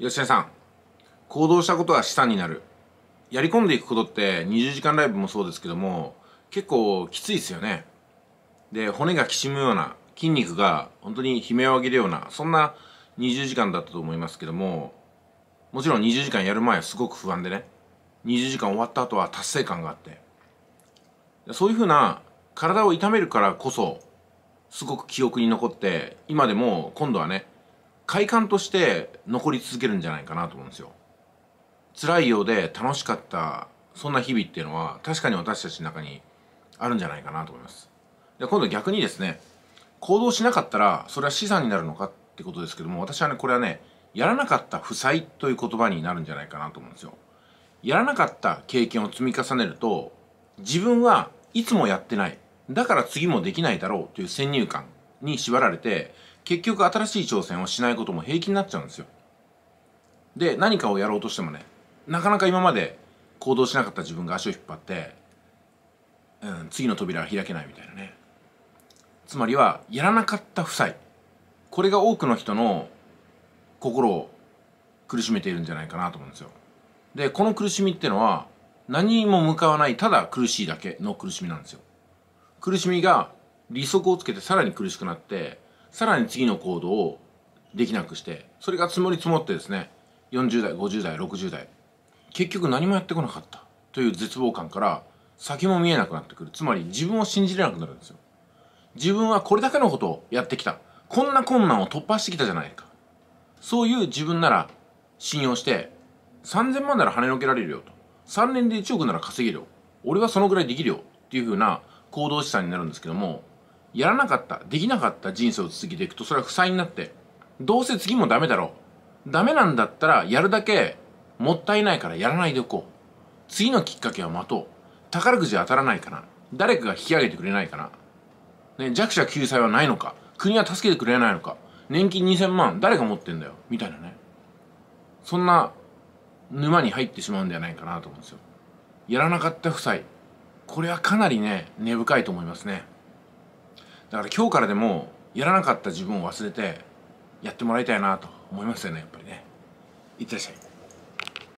吉田さん行動したことは資になるやり込んでいくことって20時間ライブもそうですけども結構きついですよねで骨がきしむような筋肉が本当に悲鳴を上げるようなそんな20時間だったと思いますけどももちろん20時間やる前はすごく不安でね20時間終わった後は達成感があってそういうふうな体を痛めるからこそすごく記憶に残って今でも今度はね快感として残り続けるんじゃないかなと思うんですよ辛いようで楽しかったそんな日々っていうのは確かに私たちの中にあるんじゃないかなと思いますで今度逆にですね行動しなかったらそれは資産になるのかってことですけども私はねこれはねやらなかった負債という言葉になるんじゃないかなと思うんですよやらなかった経験を積み重ねると自分はいつもやってないだから次もできないだろうという先入観に縛られて結局新しい挑戦をしないことも平気になっちゃうんですよで何かをやろうとしてもねなかなか今まで行動しなかった自分が足を引っ張って、うん、次の扉が開けないみたいなねつまりはやらなかった負債これが多くの人の心を苦しめているんじゃないかなと思うんですよでこの苦しみってのは何も向かわないただ苦しいだけの苦しみなんですよ苦しみが利息をつけてさらに苦しくなってさらに次の行動をできなくしてそれが積もり積もってですね40代50代60代結局何もやってこなかったという絶望感から先も見えなくなってくるつまり自分を信じれなくなるんですよ自分はこれだけのことをやってきたこんな困難を突破してきたじゃないかそういう自分なら信用して3000万なら跳ねのけられるよと3年で1億なら稼げるよ俺はそのぐらいできるよっていうふうな行動資産になるんですけどもやらなかった、できなかった人生を続けていくと、それは負債になって、どうせ次もダメだろう。ダメなんだったら、やるだけ、もったいないからやらないでおこう。次のきっかけは待とう。宝くじ当たらないかな。誰かが引き上げてくれないかな。ね、弱者救済はないのか。国は助けてくれないのか。年金2000万、誰が持ってんだよ。みたいなね。そんな、沼に入ってしまうんではないかなと思うんですよ。やらなかった負債。これはかなりね、根深いと思いますね。だから今日からでもやらなかった自分を忘れてやってもらいたいなと思いますよねやっぱりねいってらっしゃい